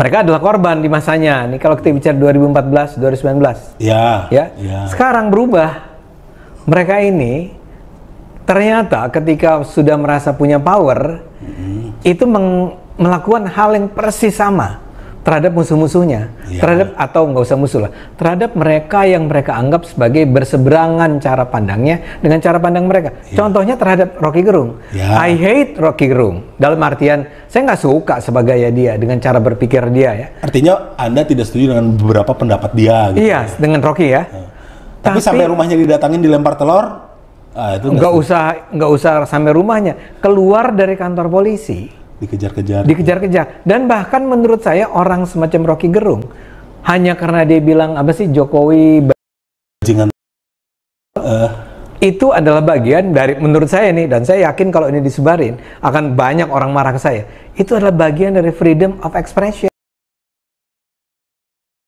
mereka adalah korban di masanya. Ini kalau kita bicara 2014, 2019. Ya. Ya. ya. Sekarang berubah. Mereka ini ternyata ketika sudah merasa punya power, mm -hmm. itu melakukan hal yang persis sama terhadap musuh-musuhnya, ya. terhadap atau nggak usah musuh lah, terhadap mereka yang mereka anggap sebagai berseberangan cara pandangnya dengan cara pandang mereka. Ya. Contohnya terhadap Rocky Gerung, ya. I hate Rocky Gerung dalam artian saya nggak suka sebagai ya dia dengan cara berpikir dia ya. Artinya Anda tidak setuju dengan beberapa pendapat dia. Gitu iya, ya. dengan Rocky ya. Tapi, Tapi sampai rumahnya didatangin dilempar telur, ah, itu nggak usah nggak usah sampai rumahnya, keluar dari kantor polisi dikejar-kejar dikejar-kejar dan bahkan menurut saya orang semacam Rocky Gerung hanya karena dia bilang apa sih Jokowi bajingan uh. itu adalah bagian dari menurut saya nih dan saya yakin kalau ini disebarin akan banyak orang marah ke saya itu adalah bagian dari freedom of expression